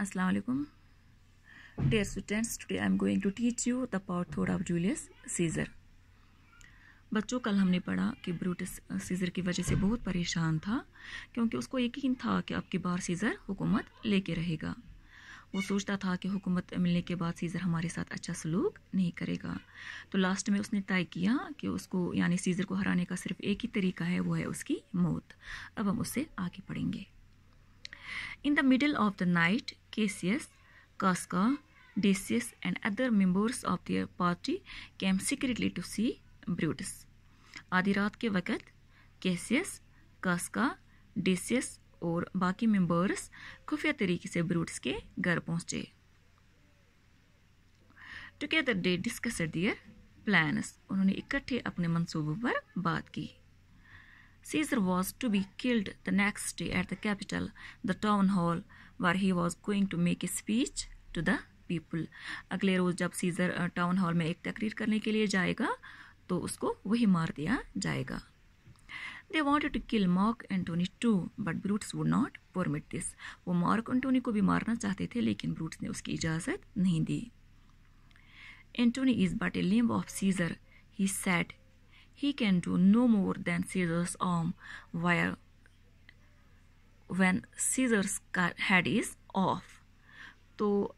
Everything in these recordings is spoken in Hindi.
वालेकुम alaikum. Students today I am going to teach you the power portrait of Julius Caesar बच्चों कल हमने पढ़ा कि ब्रूटस सीज़र की वजह से बहुत परेशान था क्योंकि उसको यकीन था कि अब की बार सीज़र हुकूमत लेके रहेगा वो सोचता था कि हुकूमत मिलने के बाद सीज़र हमारे साथ अच्छा सलूक नहीं करेगा तो लास्ट में उसने तय किया कि उसको यानी सीज़र को हराने का सिर्फ एक ही तरीका है वो है उसकी मौत अब हम उससे आगे पढ़ेंगे in the middle of the night Cassius, Casca Decius, and other members of their party came secretly to see Brutus. आधी रात के वक़्त कैसियस कास्का डिसियस और बाकी मेंबर्स खुफिया तरीके से ब्रूट्स के घर पहुंचे together they discuss their plans उन्होंने इकट्ठे अपने मंसूबों पर बात की Caesar was to be killed the next day at the capitol the town hall where he was going to make a speech to the people अगले रोज जब सीजर टाउन हॉल में एक तकरीर करने के लिए जाएगा तो उसको वही मार दिया जाएगा they want to kill Mark Antony too but Brutus would not permit this वो मार्क एंटोनी को भी मारना चाहते थे लेकिन ब्रूट्स ने उसकी इजाज़त नहीं दी Antony is but a limb of Caesar he said he can do no more than Caesar's arm were when Caesar's का हेड इज ऑफ तो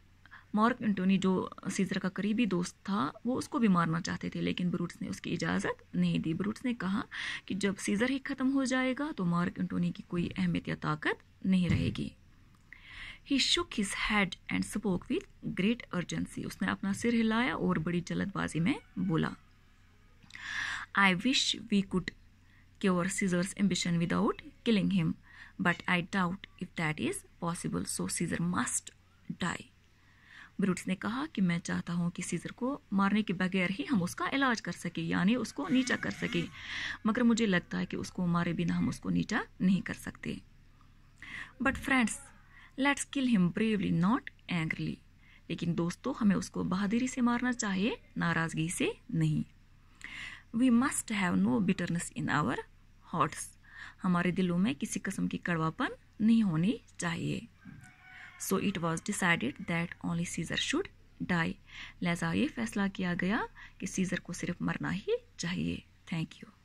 मार्क एंटोनी जो सीजर का करीबी दोस्त था वो उसको भी मारना चाहते थे लेकिन ब्रूट्स ने उसकी इजाज़त नहीं दी ब्रूट्स ने कहा कि जब सीजर ही ख़त्म हो जाएगा तो मार्क एंटोनी की कोई अहमियत या ताकत नहीं रहेगी he shook his head and spoke with great urgency उसने अपना सिर हिलाया और बड़ी जल्दबाजी में बोला I wish we could cure Caesar's ambition without killing him but I doubt if that is possible. So Caesar must die. Brutus ने कहा कि मैं चाहता हूँ कि सीजर को मारने के बगैर ही हम उसका इलाज कर सकें यानी उसको नीचा कर सकें मगर मुझे लगता है कि उसको मारे बिना हम उसको नीचा नहीं कर सकते but friends let's kill him bravely not angrily लेकिन दोस्तों हमें उसको बहादुरी से मारना चाहिए नाराज़गी से नहीं we must have no bitterness in our hearts हमारे दिलों में किसी कस्म की कड़वापन नहीं होनी चाहिए so it was decided that only Caesar should die लिहाजा ये फैसला किया गया कि सीज़र को सिर्फ मरना ही चाहिए थैंक यू